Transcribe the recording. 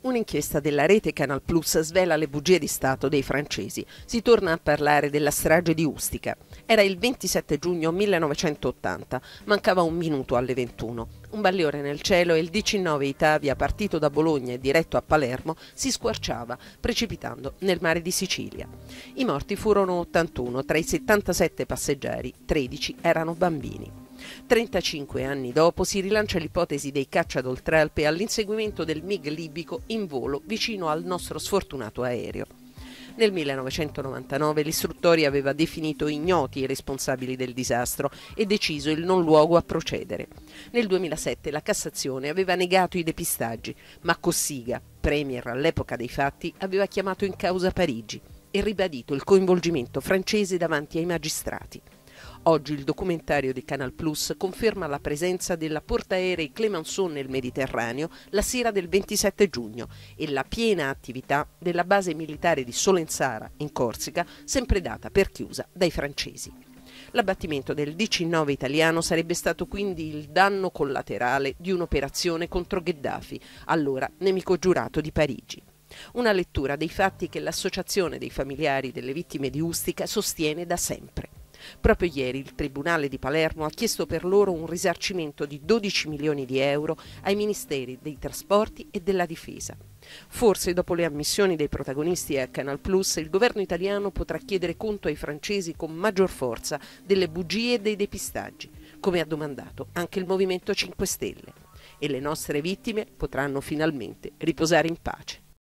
Un'inchiesta della rete Canal Plus svela le bugie di Stato dei francesi. Si torna a parlare della strage di Ustica. Era il 27 giugno 1980, mancava un minuto alle 21. Un bagliore nel cielo e il 19 Itavia, partito da Bologna e diretto a Palermo, si squarciava, precipitando nel mare di Sicilia. I morti furono 81, tra i 77 passeggeri 13 erano bambini. 35 anni dopo si rilancia l'ipotesi dei caccia d'oltralpe all'inseguimento del MiG libico in volo vicino al nostro sfortunato aereo. Nel 1999 l'istruttoria aveva definito ignoti i responsabili del disastro e deciso il non luogo a procedere. Nel 2007 la Cassazione aveva negato i depistaggi, ma Cossiga, premier all'epoca dei fatti, aveva chiamato in causa Parigi e ribadito il coinvolgimento francese davanti ai magistrati. Oggi il documentario di Canal Plus conferma la presenza della portaerei Clemenceau nel Mediterraneo la sera del 27 giugno e la piena attività della base militare di Solenzara in Corsica, sempre data per chiusa dai francesi. L'abbattimento del 19 italiano sarebbe stato quindi il danno collaterale di un'operazione contro Gheddafi, allora nemico giurato di Parigi una lettura dei fatti che l'associazione dei familiari delle vittime di Ustica sostiene da sempre. Proprio ieri il Tribunale di Palermo ha chiesto per loro un risarcimento di 12 milioni di euro ai Ministeri dei Trasporti e della Difesa. Forse dopo le ammissioni dei protagonisti a Canal Plus il governo italiano potrà chiedere conto ai francesi con maggior forza delle bugie e dei depistaggi, come ha domandato anche il Movimento 5 Stelle. E le nostre vittime potranno finalmente riposare in pace.